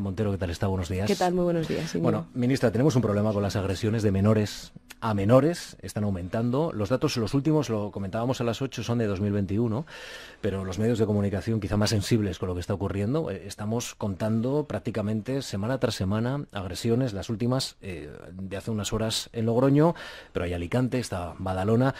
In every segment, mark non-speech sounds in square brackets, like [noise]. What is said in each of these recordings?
Montero, ¿qué tal está? Buenos días. ¿Qué tal? Muy buenos días. Bueno, ministra, tenemos un problema con las agresiones de menores a menores, están aumentando. Los datos, los últimos, lo comentábamos a las 8, son de 2021, pero los medios de comunicación quizá más sensibles con lo que está ocurriendo, eh, estamos contando prácticamente semana tras semana agresiones, las últimas eh, de hace unas horas en Logroño, pero hay Alicante, está Badalona.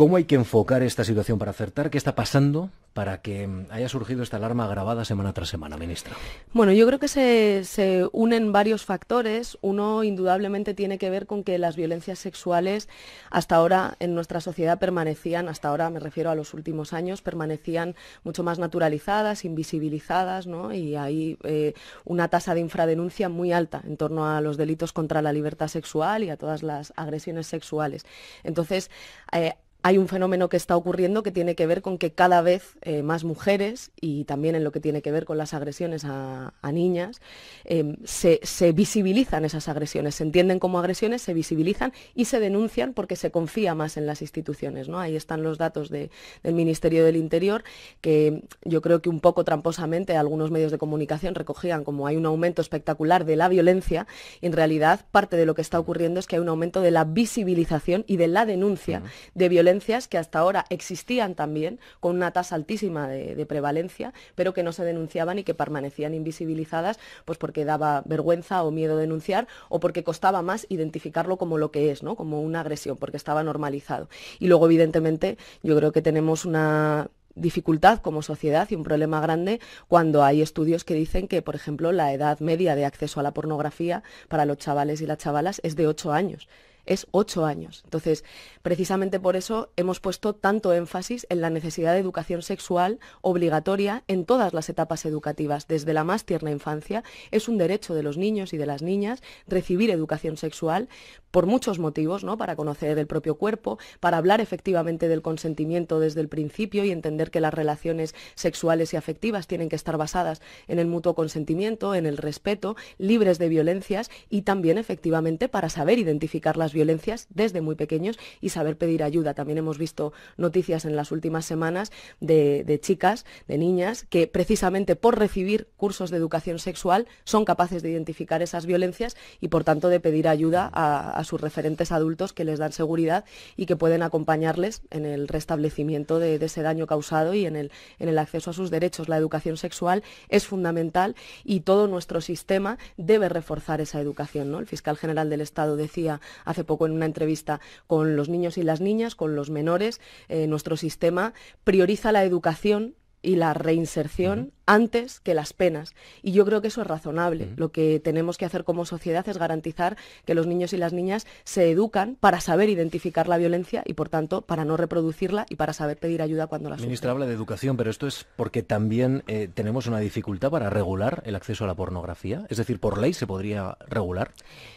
¿Cómo hay que enfocar esta situación para acertar? ¿Qué está pasando para que haya surgido esta alarma agravada semana tras semana, ministra? Bueno, yo creo que se, unen varios factores. Uno indudablemente tiene que ver con que las violencias sexuales hasta ahora en nuestra sociedad permanecían, hasta ahora me refiero a los últimos años, permanecían mucho más naturalizadas, invisibilizadas, ¿no? Y hay eh, una tasa de infradenuncia muy alta en torno a los delitos contra la libertad sexual y a todas las agresiones sexuales. Entonces, eh, hay un fenómeno que está ocurriendo que tiene que ver con que cada vez eh, más mujeres, y también en lo que tiene que ver con las agresiones a, niñas, em, se, visibilizan esas agresiones, se entienden como agresiones, se visibilizan y se denuncian porque se confía más en las instituciones. ¿no? Ahí están los datos del Ministerio del Interior, que yo creo que un poco tramposamente algunos medios de comunicación recogían como hay un aumento espectacular de la violencia, en realidad parte de lo que está ocurriendo es que hay un aumento de la visibilización y de la denuncia de violencia que hasta ahora existían también, con una tasa altísima de, prevalencia, pero que no se denunciaban y que permanecían invisibilizadas, pues porque daba vergüenza o miedo denunciar, o porque costaba más identificarlo como lo que es, ¿no? como una agresión, porque estaba normalizado. Y luego, evidentemente, yo creo que tenemos una dificultad como sociedad y un problema grande cuando hay estudios que dicen que, por ejemplo, la edad media de acceso a la pornografía para los chavales y las chavalas es de 8 años es ocho años. Entonces, precisamente por eso hemos puesto tanto énfasis en la necesidad de educación sexual obligatoria en todas las etapas educativas, desde la más tierna infancia. Es un derecho de los niños y de las niñas recibir educación sexual por muchos motivos, ¿no? Para conocer el propio cuerpo, para hablar efectivamente del consentimiento desde el principio y entender que las relaciones sexuales y afectivas tienen que estar basadas en el mutuo consentimiento, en el respeto, libres de violencias y también efectivamente para saber identificar las violencias violencias desde muy pequeños y saber pedir ayuda. También hemos visto noticias en las últimas semanas de, chicas, de niñas, que precisamente por recibir cursos de educación sexual son capaces de identificar esas violencias y por tanto de pedir ayuda a, sus referentes adultos que les dan seguridad y que pueden acompañarles en el restablecimiento de, ese daño causado y en el, en el acceso a sus derechos. La educación sexual es fundamental y todo nuestro sistema debe reforzar esa educación. ¿no? El fiscal general del Estado decía hace poco poco en una entrevista con los niños y las niñas, con los menores, eh, nuestro sistema prioriza la educación y la reinserción antes que las penas. Y yo creo que eso es razonable. Lo que tenemos que hacer como sociedad es garantizar que los niños y las niñas se educan para saber identificar la violencia y, por tanto, para no reproducirla y para saber pedir ayuda cuando la El habla de educación, pero esto es porque también eh, tenemos una dificultad para regular el acceso a la pornografía. Es decir, por ley se podría regular.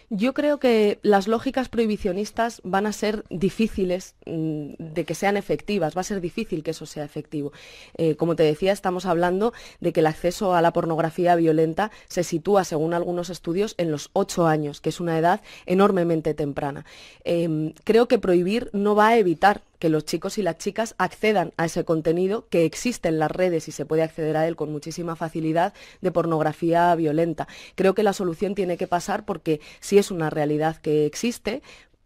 Yo creo que las lógicas prohibicionistas van a ser difíciles mm, de que sean efectivas, va a ser difícil que eso sea efectivo. Eh, como te decía, estamos hablando de que el acceso a la pornografía violenta se sitúa, según algunos estudios, en los ocho años, que es una edad enormemente temprana. Em, creo que prohibir no va a evitar que los chicos y las chicas accedan a ese contenido que existe en las redes y se puede acceder a él con muchísima facilidad de pornografía violenta. Creo que la solución tiene que pasar porque si es una realidad que existe,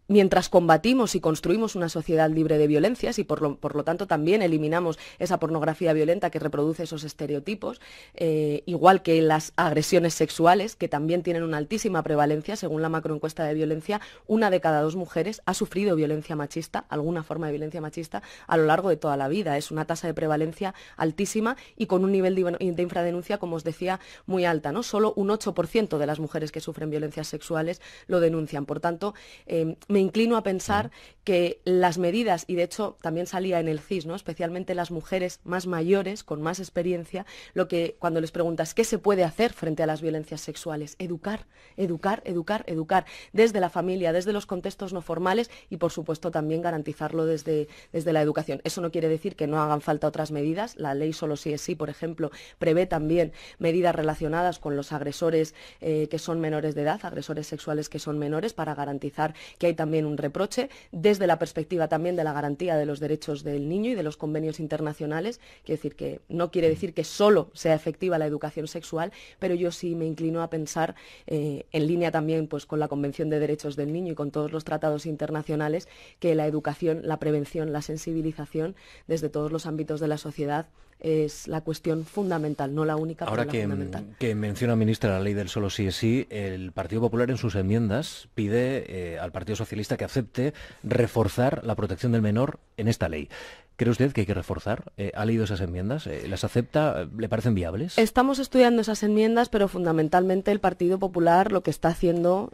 mientras combatimos y construimos una sociedad libre de violencias y por lo, por lo, tanto también eliminamos esa pornografía violenta que reproduce esos estereotipos, eh, igual que las agresiones sexuales, que también tienen una altísima prevalencia, según la macroencuesta de violencia, una de cada dos mujeres ha sufrido violencia machista, alguna forma de violencia machista, a lo largo de toda la vida. Es una tasa de prevalencia altísima y con un nivel de, infradenuncia, como os decía, muy alta. ¿no? Solo un 8% de las mujeres que sufren violencias sexuales lo denuncian. Por tanto, eh, me inclino a pensar que las medidas, y de hecho también salía en el CIS, ¿no? especialmente las mujeres más mayores, con más experiencia, lo que cuando les preguntas qué se puede hacer frente a las violencias sexuales, educar, educar, educar, educar, desde la familia, desde los contextos no formales y por supuesto también garantizarlo desde, desde la educación. Eso no quiere decir que no hagan falta otras medidas, la ley solo si es sí, por ejemplo, prevé también medidas relacionadas con los agresores eh, que son menores de edad, agresores sexuales que son menores, para garantizar que hay también también un reproche, desde la perspectiva también de la garantía de los derechos del niño y de los convenios internacionales. decir que no quiere decir que solo sea efectiva la educación sexual, pero yo sí me inclino a pensar eh, en línea también pues, con la Convención de Derechos del Niño y con todos los tratados internacionales que la educación, la prevención, la sensibilización desde todos los ámbitos de la sociedad es la cuestión fundamental, no la única, Ahora que, mm, que menciona, ministra, la ley del solo sí es sí, el Partido Popular en sus enmiendas pide eh, al Partido Socialista que acepte reforzar la protección del menor en esta ley. ¿Cree usted que hay que reforzar? Eh, ¿Ha leído esas enmiendas? Eh, ¿Las acepta? ¿Le parecen viables? Estamos estudiando esas enmiendas, pero fundamentalmente el Partido Popular lo que está haciendo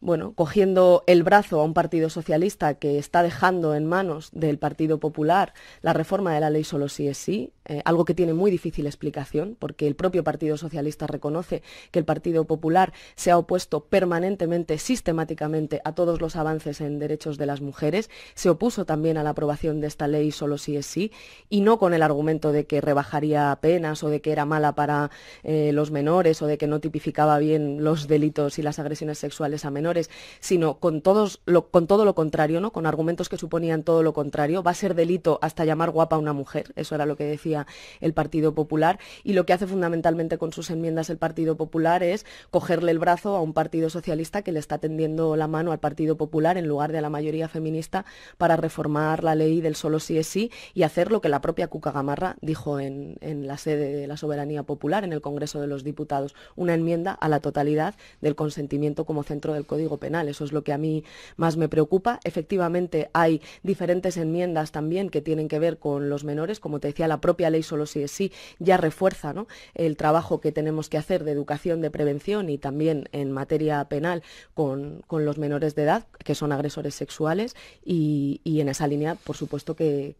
bueno, cogiendo el brazo a un partido socialista que está dejando en manos del Partido Popular la reforma de la ley solo sí es sí, eh, algo que tiene muy difícil explicación, porque el propio Partido Socialista reconoce que el Partido Popular se ha opuesto permanentemente, sistemáticamente, a todos los avances en derechos de las mujeres, se opuso también a la aprobación de esta ley solo si es sí, y no con el argumento de que rebajaría penas o de que era mala para eh, los menores o de que no tipificaba bien los delitos y las agresiones sexuales a menores, sino con, con todo lo contrario, ¿no? con argumentos que suponían todo lo contrario. Va a ser delito hasta llamar guapa a una mujer, eso era lo que decía el Partido Popular y lo que hace fundamentalmente con sus enmiendas el Partido Popular es cogerle el brazo a un Partido Socialista que le está tendiendo la mano al Partido Popular en lugar de a la mayoría feminista para reformar la ley del solo sí es sí y hacer lo que la propia Cuca Gamarra dijo en la sede de la soberanía popular en el Congreso de los Diputados, una enmienda a la totalidad del consentimiento como centro del Código Penal. Eso es lo que a mí más me preocupa. Efectivamente, hay diferentes enmiendas también que tienen que ver con los menores, como te decía, la propia ley solo si es sí, ya refuerza el trabajo que tenemos que hacer de educación, de prevención y también en materia penal con, los menores de edad, que son agresores sexuales, y, en esa línea, por supuesto, que,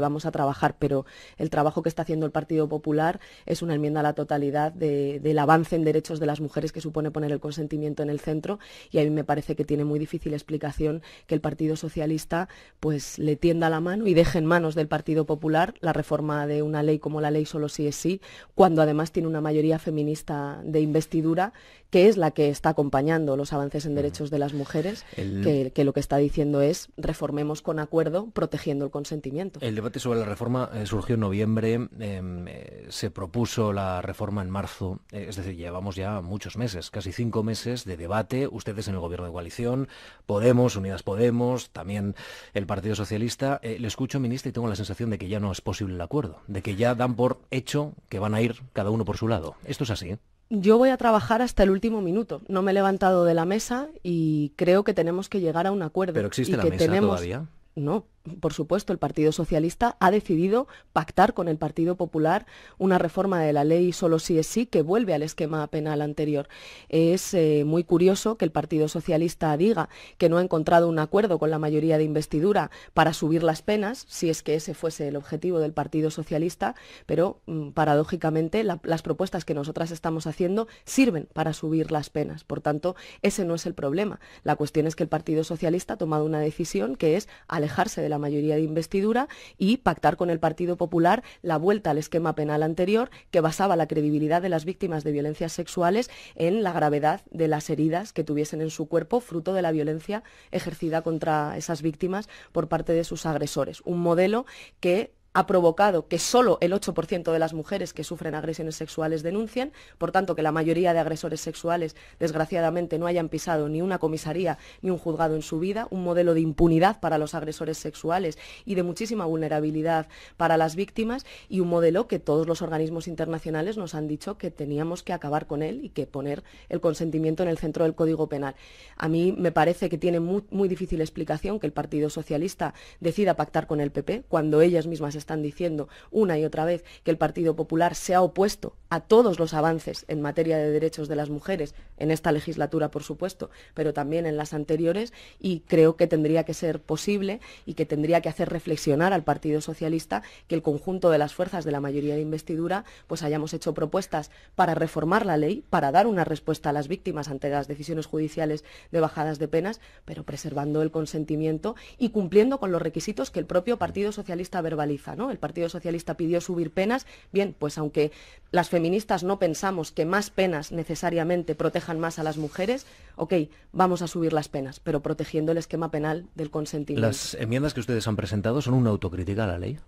vamos a trabajar, pero el trabajo que está haciendo el Partido Popular es una enmienda a la totalidad del avance en derechos de las mujeres que supone poner el consentimiento en el centro, y a mí me parece que tiene muy difícil explicación que el Partido Socialista pues le tienda la mano y deje en manos del Partido Popular la reforma de una ley como la ley solo sí es sí, cuando además tiene una mayoría feminista de investidura, que es la que está acompañando los avances en derechos de las mujeres, que, lo que está diciendo es reformemos con acuerdo, protegiendo el consentimiento. El debate sobre la reforma eh, surgió en noviembre, em, eh, se propuso la reforma en marzo, eh, es decir, llevamos ya muchos meses, casi cinco meses de debate, ustedes en el gobierno de coalición, Podemos, Unidas Podemos, también el Partido Socialista. le escucho, ministra, y tengo la sensación de que ya no es posible el acuerdo de que ya dan por hecho que van a ir cada uno por su lado. Esto es así. ¿eh? Yo voy a trabajar hasta el último minuto. No me he levantado de la mesa y creo que tenemos que llegar a un acuerdo. Pero existe la mesa todavía. No, por supuesto, el Partido Socialista ha decidido pactar con el Partido Popular una reforma de la ley solo si es sí que vuelve al esquema penal anterior. Es eh, muy curioso que el Partido Socialista diga que no ha encontrado un acuerdo con la mayoría de investidura para subir las penas, si es que ese fuese el objetivo del Partido Socialista, pero mm, paradójicamente las propuestas que nosotras estamos haciendo sirven para subir las penas. Por tanto, ese no es el problema. La cuestión es que el Partido Socialista ha tomado una decisión que es alejarse de la mayoría de investidura y pactar con el Partido Popular la vuelta al esquema penal anterior que basaba la credibilidad de las víctimas de violencias sexuales en la gravedad de las heridas que tuviesen en su cuerpo fruto de la violencia ejercida contra esas víctimas por parte de sus agresores. Un modelo que ha provocado que solo el 8% de las mujeres que sufren agresiones sexuales denuncien, por tanto que la mayoría de agresores sexuales desgraciadamente no hayan pisado ni una comisaría ni un juzgado en su vida, un modelo de impunidad para los agresores sexuales y de muchísima vulnerabilidad para las víctimas y un modelo que todos los organismos internacionales nos han dicho que teníamos que acabar con él y que poner el consentimiento en el centro del Código Penal. A mí me parece que tiene muy, difícil explicación que el Partido Socialista decida pactar con el PP cuando ellas mismas están diciendo una y otra vez que el Partido Popular se ha opuesto a todos los avances en materia de derechos de las mujeres, en esta legislatura, por supuesto, pero también en las anteriores, y creo que tendría que ser posible y que tendría que hacer reflexionar al Partido Socialista que el conjunto de las fuerzas de la mayoría de investidura pues hayamos hecho propuestas para reformar la ley, para dar una respuesta a las víctimas ante las decisiones judiciales de bajadas de penas, pero preservando el consentimiento y cumpliendo con los requisitos que el propio Partido Socialista verbaliza. El Partido Socialista pidió subir penas, bien, pues aunque las feministas no pensamos que más penas necesariamente protejan más a las mujeres, ok, vamos a subir las penas, pero protegiendo el esquema penal del consentimiento. ¿Las enmiendas que ustedes han presentado son una autocrítica a la ley?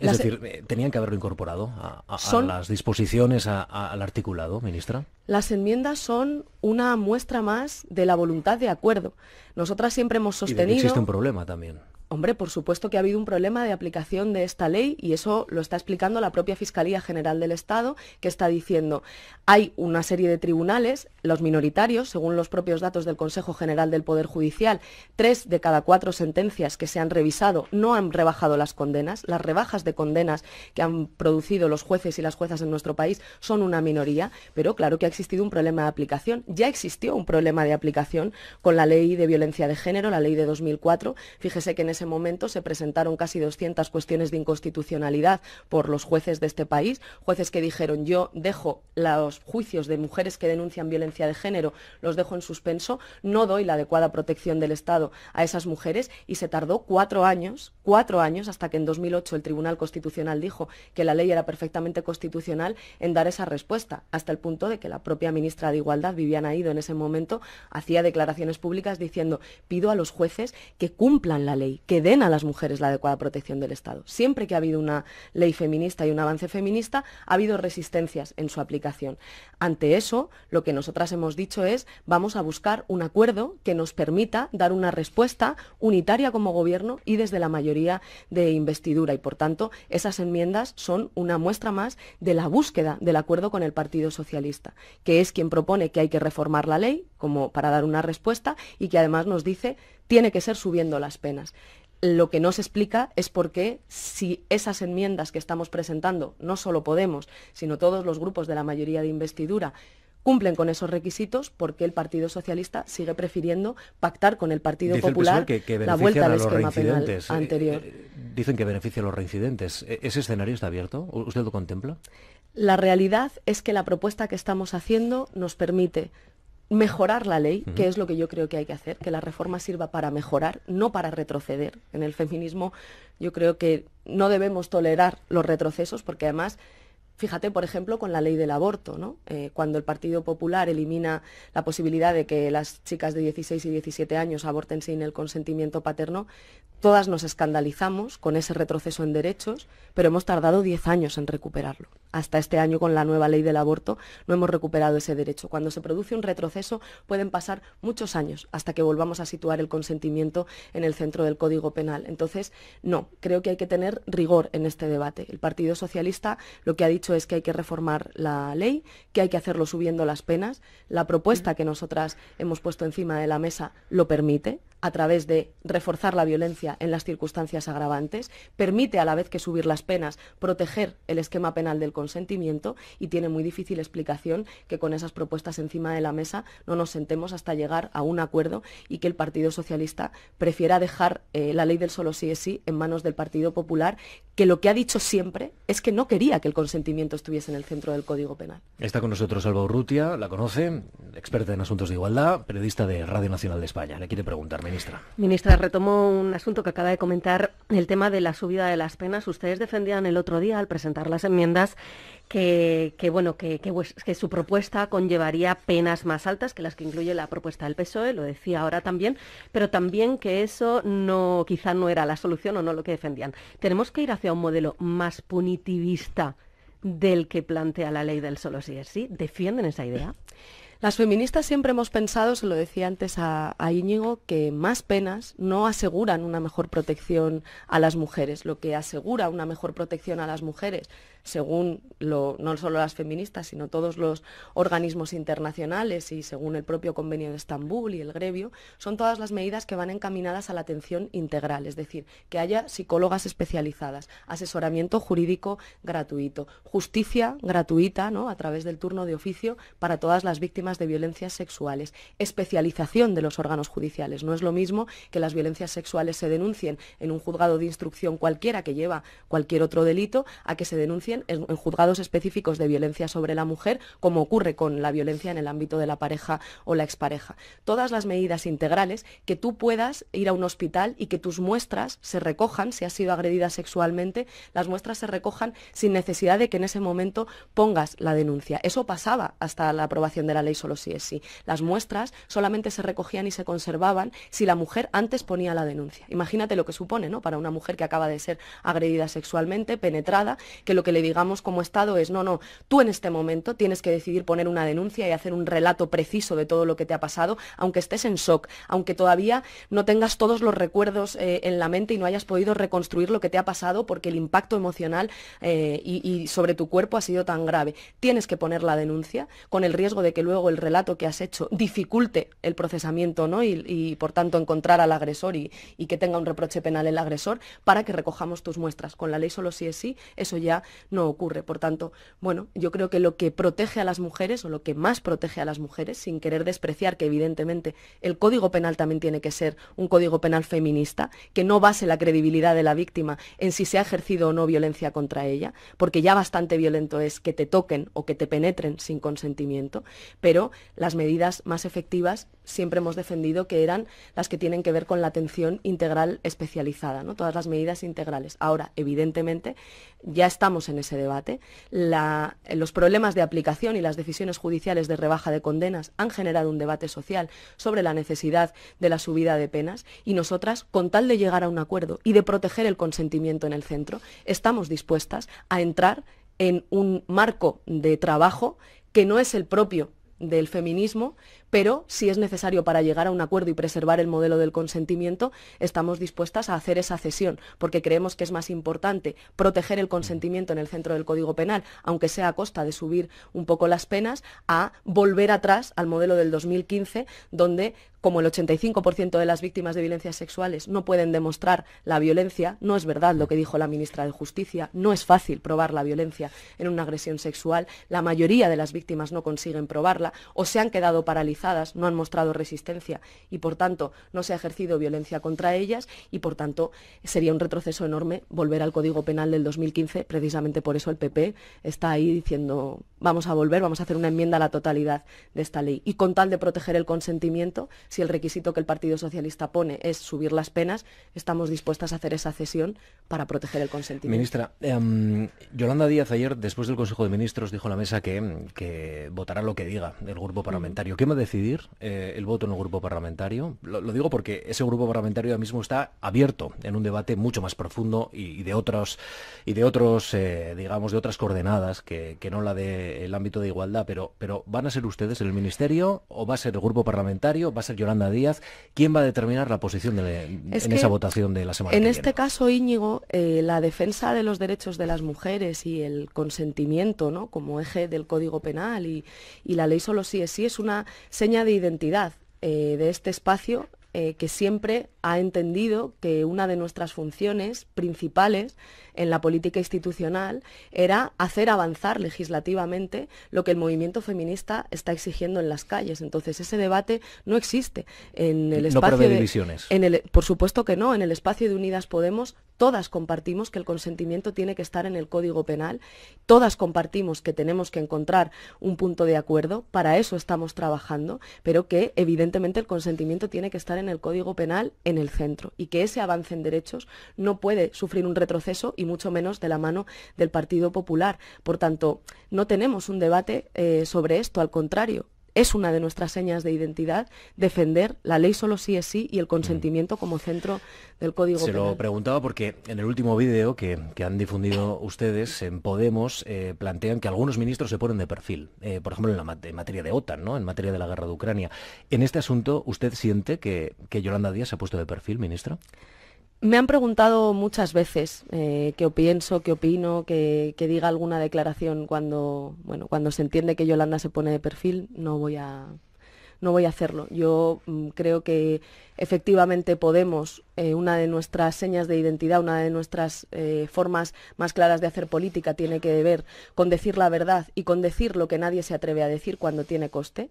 Es decir, eh, tenían que haberlo incorporado a, las disposiciones, al articulado, ministra. Las enmiendas son una muestra más de la voluntad de acuerdo. Nosotras siempre hemos sostenido. Y existe un problema también. Hombre, por supuesto que ha habido un problema de aplicación de esta ley y eso lo está explicando la propia Fiscalía General del Estado, que está diciendo, hay una serie de tribunales, los minoritarios, según los propios datos del Consejo General del Poder Judicial, tres de cada cuatro sentencias que se han revisado no han rebajado las condenas. Las rebajas de condenas que han producido los jueces y las juezas en nuestro país son una minoría, pero claro que ha existido un problema de aplicación. Ya existió un problema de aplicación con la ley de violencia de género, la ley de 2004. Fíjese que en ese momento se presentaron casi 200 cuestiones de inconstitucionalidad por los jueces de este país, jueces que dijeron yo dejo los juicios de mujeres que denuncian violencia de género, los dejo en suspenso, no doy la adecuada protección del Estado a esas mujeres y se tardó cuatro años, cuatro años hasta que en 2008 el Tribunal Constitucional dijo que la ley era perfectamente constitucional en dar esa respuesta, hasta el punto de que la propia ministra de Igualdad, Viviana Ido, en ese momento hacía declaraciones públicas diciendo pido a los jueces que cumplan la ley, que den a las mujeres la adecuada protección del Estado. Siempre que ha habido una ley feminista y un avance feminista, ha habido resistencias en su aplicación. Ante eso, lo que nosotras hemos dicho es, vamos a buscar un acuerdo que nos permita dar una respuesta unitaria como gobierno y desde la mayoría de investidura. Y por tanto, esas enmiendas son una muestra más de la búsqueda del acuerdo con el Partido Socialista, que es quien propone que hay que reformar la ley como para dar una respuesta y que además nos dice tiene que ser subiendo las penas. Lo que no se explica es por qué si esas enmiendas que estamos presentando, no solo Podemos, sino todos los grupos de la mayoría de investidura, cumplen con esos requisitos, ¿por qué el Partido Socialista sigue prefiriendo pactar con el Partido Popular e que, la vuelta al esquema penal eh, anterior? Eh, dicen que beneficia a los reincidentes. ¿E, ¿Ese escenario está abierto? ¿Usted lo contempla? La realidad es que la propuesta que estamos haciendo nos permite mejorar la ley, que es lo que yo creo que hay que hacer, que la reforma sirva para mejorar, no para retroceder. En el feminismo yo creo que no debemos tolerar los retrocesos porque además Fíjate, por ejemplo, con la ley del aborto, eh, cuando el Partido Popular elimina la posibilidad de que las chicas de 16 y 17 años aborten sin el consentimiento paterno, todas nos escandalizamos con ese retroceso en derechos, pero hemos tardado 10 años en recuperarlo. Hasta este año, con la nueva ley del aborto, no hemos recuperado ese derecho. Cuando se produce un retroceso, pueden pasar muchos años hasta que volvamos a situar el consentimiento en el centro del Código Penal. Entonces, no, creo que hay que tener rigor en este debate. El Partido Socialista lo que ha dicho es que hay que reformar la ley, que hay que hacerlo subiendo las penas. La propuesta mm. que nosotras hemos puesto encima de la mesa lo permite a través de reforzar la violencia en las circunstancias agravantes, permite a la vez que subir las penas, proteger el esquema penal del consentimiento y tiene muy difícil explicación que con esas propuestas encima de la mesa no nos sentemos hasta llegar a un acuerdo y que el Partido Socialista prefiera dejar eh, la ley del solo sí es sí en manos del Partido Popular, que lo que ha dicho siempre es que no quería que el consentimiento estuviese en el centro del Código Penal. Está con nosotros Alba Urrutia, la conoce, experta en asuntos de igualdad, periodista de Radio Nacional de España. Le quiere preguntar ministra. Ministra, retomo un asunto que acaba de comentar, el tema de la subida de las penas. Ustedes defendían el otro día, al presentar las enmiendas, que, bueno, que, su propuesta conllevaría penas más altas que las que incluye la propuesta del PSOE, lo decía ahora también, pero también que eso no, quizá no era la solución o no lo que defendían. Tenemos que ir hacia un modelo más punitivista del que plantea la ley del solo si es sí. ¿Defienden esa idea? Las feministas siempre hemos pensado, se lo decía antes a, Íñigo, que más penas no aseguran una mejor protección a las mujeres. Lo que asegura una mejor protección a las mujeres según no solo las feministas, sino todos los organismos internacionales y según el propio convenio de Estambul y el Grevio, son todas las medidas que van encaminadas a la atención integral, es decir, que haya psicólogas especializadas, asesoramiento jurídico gratuito, justicia gratuita ¿no? a través del turno de oficio para todas las víctimas de violencias sexuales, especialización de los órganos judiciales. No es lo mismo que las violencias sexuales se denuncien en un juzgado de instrucción cualquiera que lleva cualquier otro delito a que se denuncie en, juzgados específicos de violencia sobre la mujer, como ocurre con la violencia en el ámbito de la pareja o la expareja. Todas las medidas integrales que tú puedas ir a un hospital y que tus muestras se recojan, si has sido agredida sexualmente, las muestras se recojan sin necesidad de que en ese momento pongas la denuncia. Eso pasaba hasta la aprobación de la ley solo si es sí. Las muestras solamente se recogían y se conservaban si la mujer antes ponía la denuncia. Imagínate lo que supone ¿no? para una mujer que acaba de ser agredida sexualmente, penetrada, que lo que le digamos como Estado es, no, no, tú en este momento tienes que decidir poner una denuncia y hacer un relato preciso de todo lo que te ha pasado, aunque estés en shock, aunque todavía no tengas todos los recuerdos eh, en la mente y no hayas podido reconstruir lo que te ha pasado porque el impacto emocional eh, y, sobre tu cuerpo ha sido tan grave. Tienes que poner la denuncia con el riesgo de que luego el relato que has hecho dificulte el procesamiento ¿no? y, por tanto encontrar al agresor y, y, que tenga un reproche penal el agresor para que recojamos tus muestras. Con la ley solo sí es sí, eso ya no ocurre. Por tanto, bueno, yo creo que lo que protege a las mujeres o lo que más protege a las mujeres, sin querer despreciar que evidentemente el Código Penal también tiene que ser un Código Penal feminista, que no base la credibilidad de la víctima en si se ha ejercido o no violencia contra ella, porque ya bastante violento es que te toquen o que te penetren sin consentimiento, pero las medidas más efectivas siempre hemos defendido que eran las que tienen que ver con la atención integral especializada, ¿no? todas las medidas integrales. Ahora, evidentemente, ya estamos en ese debate. los problemas de aplicación y las decisiones judiciales de rebaja de condenas han generado un debate social sobre la necesidad de la subida de penas y nosotras, con tal de llegar a un acuerdo y de proteger el consentimiento en el centro, estamos dispuestas a entrar en un marco de trabajo que no es el propio del feminismo, pero si es necesario para llegar a un acuerdo y preservar el modelo del consentimiento, estamos dispuestas a hacer esa cesión, porque creemos que es más importante proteger el consentimiento en el centro del Código Penal, aunque sea a costa de subir un poco las penas, a volver atrás al modelo del 2015, donde como el 85% de las víctimas de violencias sexuales no pueden demostrar la violencia, no es verdad lo que dijo la ministra de Justicia, no es fácil probar la violencia en una agresión sexual, la mayoría de las víctimas no consiguen probarla o se han quedado paralizadas no han mostrado resistencia y, por tanto, no se ha ejercido violencia contra ellas y, por tanto, sería un retroceso enorme volver al Código Penal del 2015. Precisamente por eso el PP está ahí diciendo vamos a volver, vamos a hacer una enmienda a la totalidad de esta ley. Y con tal de proteger el consentimiento, si el requisito que el Partido Socialista pone es subir las penas, estamos dispuestas a hacer esa cesión para proteger el consentimiento. Ministra, em, Yolanda Díaz ayer, después del Consejo de Ministros, dijo la mesa que, votará lo que diga el grupo parlamentario. ¿Qué me decidir eh, el voto en el grupo parlamentario? Lo, digo porque ese grupo parlamentario ahora mismo está abierto en un debate mucho más profundo y, de otros, y de otros eh, digamos, de otras coordenadas que, no la del el ámbito de igualdad. Pero, pero ¿van a ser ustedes en el ministerio o va a ser el grupo parlamentario? ¿Va a ser Yolanda Díaz? ¿Quién va a determinar la posición en esa votación de la semana en este caso, Íñigo, eh, la defensa de los derechos de las mujeres y el consentimiento ¿no? como eje del Código Penal y, y la ley solo sí es sí es una seña de identidad eh, de este espacio eh, que siempre ha entendido que una de nuestras funciones principales en la política institucional era hacer avanzar legislativamente lo que el movimiento feminista está exigiendo en las calles. Entonces ese debate no existe en el espacio de divisiones. por supuesto que no, en el espacio de Unidas Podemos todas compartimos que el consentimiento tiene que estar en el Código Penal, todas compartimos que tenemos que encontrar un punto de acuerdo, para eso estamos trabajando, pero que evidentemente el consentimiento tiene que estar en el Código Penal en el centro y que ese avance en derechos no puede sufrir un retroceso y mucho menos de la mano del Partido Popular. Por tanto, no tenemos un debate eh, sobre esto, al contrario, es una de nuestras señas de identidad defender la ley solo sí es sí y el consentimiento como centro del Código Se lo preguntaba porque en el último vídeo que, han difundido ustedes en Podemos eh, plantean que algunos ministros se ponen de perfil, eh, por ejemplo en, la materia de OTAN, ¿no? en materia de la guerra de Ucrania. En este asunto, ¿usted siente que, que Yolanda Díaz se ha puesto de perfil, ministro? Me han preguntado muchas veces eh, qué pienso, qué opino, que, diga alguna declaración cuando, bueno, cuando se entiende que Yolanda se pone de perfil. No voy a, no voy a hacerlo. Yo mm, creo que efectivamente Podemos, eh, una de nuestras señas de identidad, una de nuestras eh, formas más claras de hacer política, tiene que ver con decir la verdad y con decir lo que nadie se atreve a decir cuando tiene coste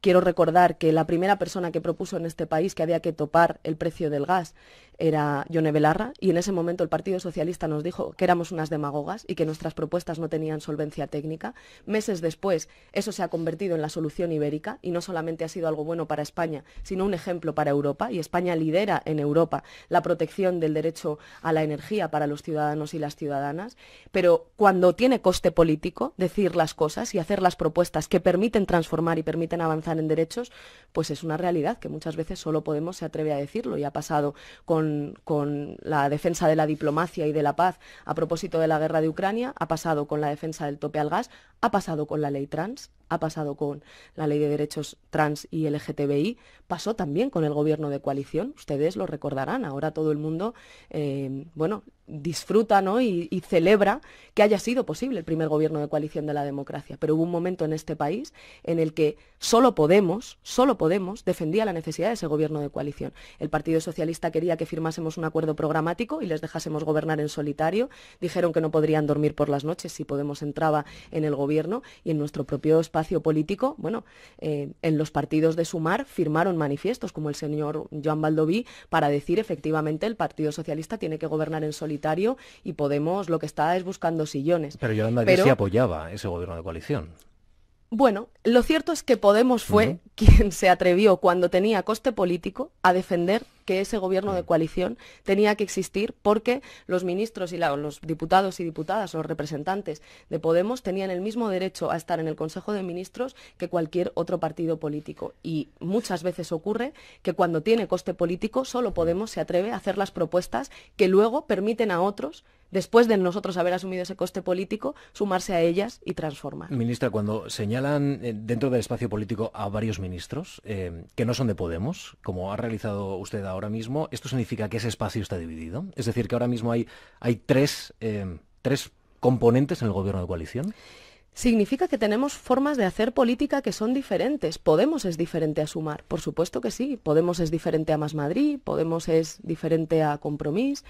Quiero recordar que la primera persona que propuso en este país que había que topar el precio del gas era Yone Belarra, y en ese momento el Partido Socialista nos dijo que éramos unas demagogas y que nuestras propuestas no tenían solvencia técnica. Meses después, eso se ha convertido en la solución ibérica y no solamente ha sido algo bueno para España, sino un ejemplo para Europa, y España lidera en Europa la protección del derecho a la energía para los ciudadanos y las ciudadanas, pero cuando tiene coste político decir las cosas y hacer las propuestas que permiten transformar y permiten avanzar en derechos, pues es una realidad que muchas veces solo Podemos se atreve a decirlo y ha pasado con con, la defensa de la diplomacia y de la paz a propósito de la guerra de Ucrania, ha pasado con la defensa del tope al gas, ha pasado con la ley trans ha pasado con la ley de derechos trans y LGTBI, pasó también con el gobierno de coalición, ustedes lo recordarán, ahora todo el mundo, eh, bueno, disfruta y, celebra que haya sido posible el primer gobierno de coalición de la democracia. Pero hubo un momento en este país en el que solo Podemos, solo Podemos defendía la necesidad de ese gobierno de coalición. El Partido Socialista quería que firmásemos un acuerdo programático y les dejásemos gobernar en solitario. Dijeron que no podrían dormir por las noches si Podemos entraba en el gobierno y en nuestro propio espacio espacio político, bueno, eh, en los partidos de Sumar firmaron manifiestos como el señor Joan Baldoví para decir efectivamente el Partido Socialista tiene que gobernar en solitario y Podemos lo que está es buscando sillones. Pero Joan Baldoví sí apoyaba ese gobierno de coalición. Bueno, lo cierto es que Podemos fue quien se atrevió cuando tenía coste político a defender que ese gobierno de mm. coalición tenía que existir porque los ministros y los diputados y diputadas, los representantes de Podemos tenían el mismo derecho a estar en el Consejo de Ministros que cualquier otro partido político. Y muchas veces ocurre que cuando tiene coste político solo Podemos se atreve a hacer las propuestas que luego permiten a otros después de nosotros haber asumido ese coste político, sumarse a ellas y transformar. Ministra, cuando señalan eh, dentro del espacio político a varios ministros eh, que no son de Podemos, como ha realizado usted ahora mismo, ¿esto significa que ese espacio está dividido? Es decir, que ahora mismo hay, eh, tres componentes en el gobierno de coalición. Significa que tenemos formas de hacer política que son diferentes. Podemos es diferente a Sumar, por supuesto que sí. Podemos es diferente a Más Madrid, Podemos es diferente a Compromís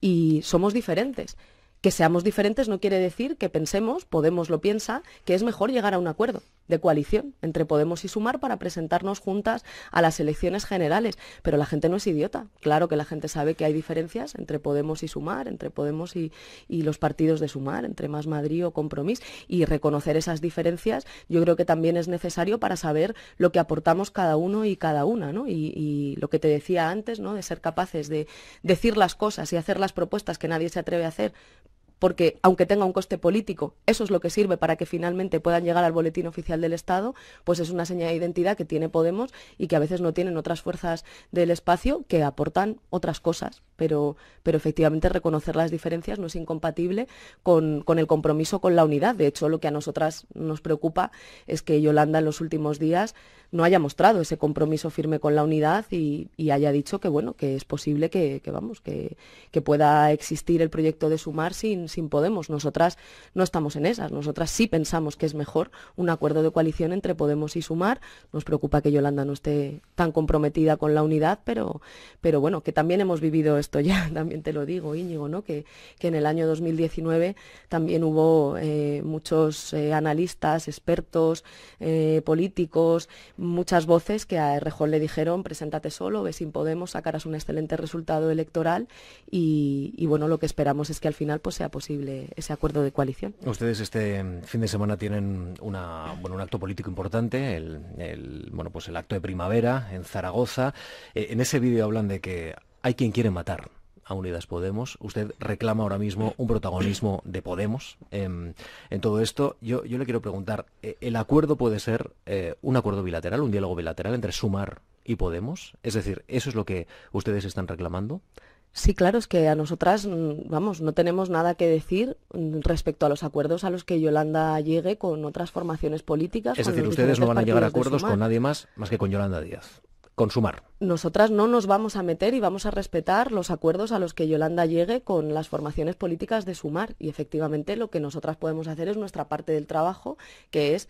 y somos diferentes. Que seamos diferentes no quiere decir que pensemos, Podemos lo piensa, que es mejor llegar a un acuerdo de coalición entre Podemos y Sumar para presentarnos juntas a las elecciones generales. Pero la gente no es idiota. Claro que la gente sabe que hay diferencias entre Podemos y Sumar, entre Podemos y, los partidos de Sumar, entre Más Madrid o Compromís. Y reconocer esas diferencias yo creo que también es necesario para saber lo que aportamos cada uno y cada una. Y, lo que te decía antes, ¿no? de ser capaces de decir las cosas y hacer las propuestas que nadie se atreve a hacer porque aunque tenga un coste político, eso es lo que sirve para que finalmente puedan llegar al boletín oficial del Estado, pues es una señal de identidad que tiene Podemos y que a veces no tienen otras fuerzas del espacio que aportan otras cosas, pero, pero efectivamente reconocer las diferencias no es incompatible con, con el compromiso con la unidad. De hecho, lo que a nosotras nos preocupa es que Yolanda en los últimos días no haya mostrado ese compromiso firme con la unidad y, haya dicho que bueno, que es posible que, vamos, que, pueda existir el proyecto de sumar sin, sin Podemos. Nosotras no estamos en esas, nosotras sí pensamos que es mejor un acuerdo de coalición entre Podemos y Sumar. Nos preocupa que Yolanda no esté tan comprometida con la unidad, pero, pero bueno, que también hemos vivido esto ya, [laughs] también te lo digo, Íñigo, ¿no? que, en el año 2019 también hubo eh, muchos eh, analistas, expertos, eh, políticos, muchas voces que a Rejón le dijeron, preséntate solo, ves sin Podemos, sacarás un excelente resultado electoral y, bueno, lo que esperamos es que al final pues, sea posible ese acuerdo de coalición. Ustedes este fin de semana tienen un acto político importante, el, bueno, pues el acto de primavera en Zaragoza. Eh, en ese vídeo hablan de que hay quien quiere matar a Unidas Podemos. Usted reclama ahora mismo un protagonismo de Podemos em, en, todo esto. Yo, le quiero preguntar, eh, ¿el acuerdo puede ser eh, un acuerdo bilateral, un diálogo bilateral entre Sumar y Podemos? Es decir, ¿eso es lo que ustedes están reclamando? Sí, claro, es que a nosotras, mm, vamos, no tenemos nada que decir mm, respecto a los acuerdos a los que Yolanda llegue con otras formaciones políticas. Es decir, ustedes no van a llegar a acuerdos con nadie más más que con Yolanda Díaz. Nosotras no nos vamos a meter y vamos a respetar los acuerdos a los que Yolanda llegue con las formaciones políticas de Sumar. Y efectivamente lo que nosotras podemos hacer es nuestra parte del trabajo, que es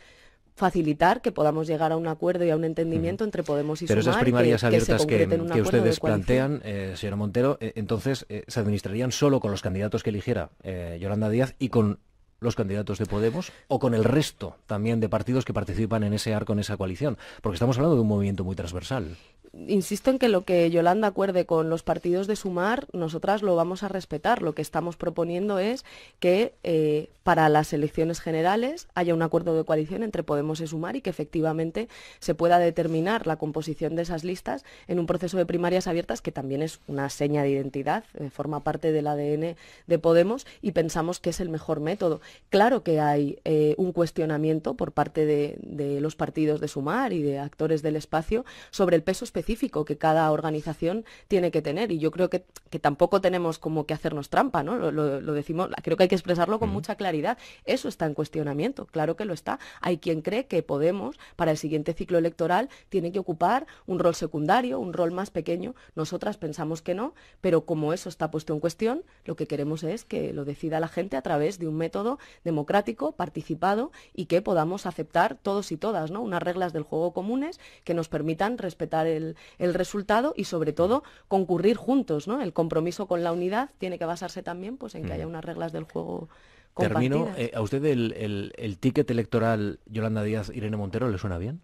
facilitar que podamos llegar a un acuerdo y a un entendimiento entre Podemos y Sumar. Pero esas primarias abiertas que, que, ustedes plantean, eh, señora Montero, eh, entonces eh, se administrarían solo con los candidatos que eligiera Yolanda Díaz y con los candidatos de Podemos o con el resto también de partidos que participan en ese arco, en esa coalición, porque estamos hablando de un movimiento muy transversal. Insisto en que lo que Yolanda acuerde con los partidos de Sumar, nosotras lo vamos a respetar. Lo que estamos proponiendo es que eh, para las elecciones generales haya un acuerdo de coalición entre Podemos y Sumar y que efectivamente se pueda determinar la composición de esas listas en un proceso de primarias abiertas que también es una seña de identidad, eh, forma parte del ADN de Podemos y pensamos que es el mejor método. Claro que hay eh, un cuestionamiento por parte de, los partidos de Sumar y de actores del espacio sobre el peso específico que cada organización tiene que tener. Y yo creo que, tampoco tenemos como que hacernos trampa, ¿no? Lo, decimos, creo que hay que expresarlo con mucha claridad. Eso está en cuestionamiento, claro que lo está. Hay quien cree que Podemos, para el siguiente ciclo electoral, tiene que ocupar un rol secundario, un rol más pequeño. Nosotras pensamos que no, pero como eso está puesto en cuestión, lo que queremos es que lo decida la gente a través de un método democrático, participado y que podamos aceptar todos y todas, ¿no? Unas reglas del juego comunes que nos permitan respetar el, resultado y sobre todo concurrir juntos, ¿no? El compromiso con la unidad tiene que basarse también pues, en que mm. haya unas reglas del juego Termino. Eh, ¿A usted el ticket electoral Yolanda Díaz-Irene Montero le suena bien?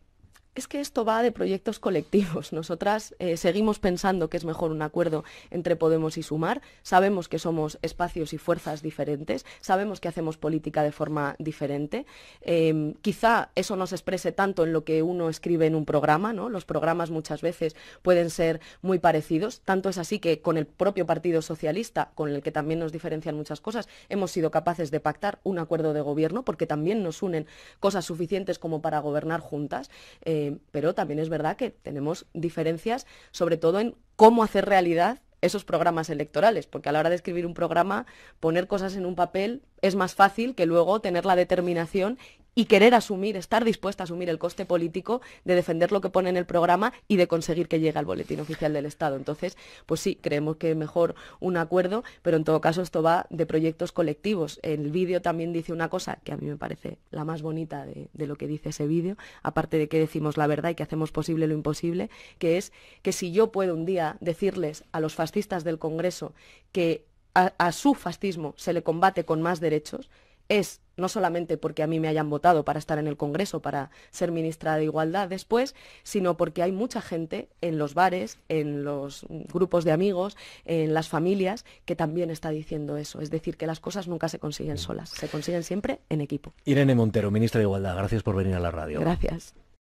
es que esto va de proyectos colectivos. [laughs] Nosotras eh, seguimos pensando que es mejor un acuerdo entre Podemos y Sumar. Sabemos que somos espacios y fuerzas diferentes. Sabemos que hacemos política de forma diferente. Em, quizá eso no se exprese tanto en lo que uno escribe en un programa. ¿no? Los programas muchas veces pueden ser muy parecidos. Tanto es así que con el propio Partido Socialista, con el que también nos diferencian muchas cosas, hemos sido capaces de pactar un acuerdo de gobierno porque también nos unen cosas suficientes como para gobernar juntas. Eh, eh, pero también es verdad que tenemos diferencias, sobre todo en cómo hacer realidad esos programas electorales, porque a la hora de escribir un programa, poner cosas en un papel es más fácil que luego tener la determinación y querer asumir, estar dispuesta a asumir el coste político de defender lo que pone en el programa y de conseguir que llegue al boletín oficial del Estado. Entonces, pues sí, creemos que mejor un acuerdo, pero en todo caso esto va de proyectos colectivos. El vídeo también dice una cosa que a mí me parece la más bonita de, lo que dice ese vídeo, aparte de que decimos la verdad y que hacemos posible lo imposible, que es que si yo puedo un día decirles a los fascistas del Congreso que a su fascismo se le combate con más derechos, es no solamente porque a mí me hayan votado para estar en el Congreso, para ser ministra de Igualdad después, sino porque hay mucha gente en los bares, en los grupos de amigos, en las familias, que también está diciendo eso. Es decir, que las cosas nunca se consiguen mm. solas, se consiguen siempre en equipo. Irene Montero, ministra de Igualdad, gracias por venir a la radio. Gracias.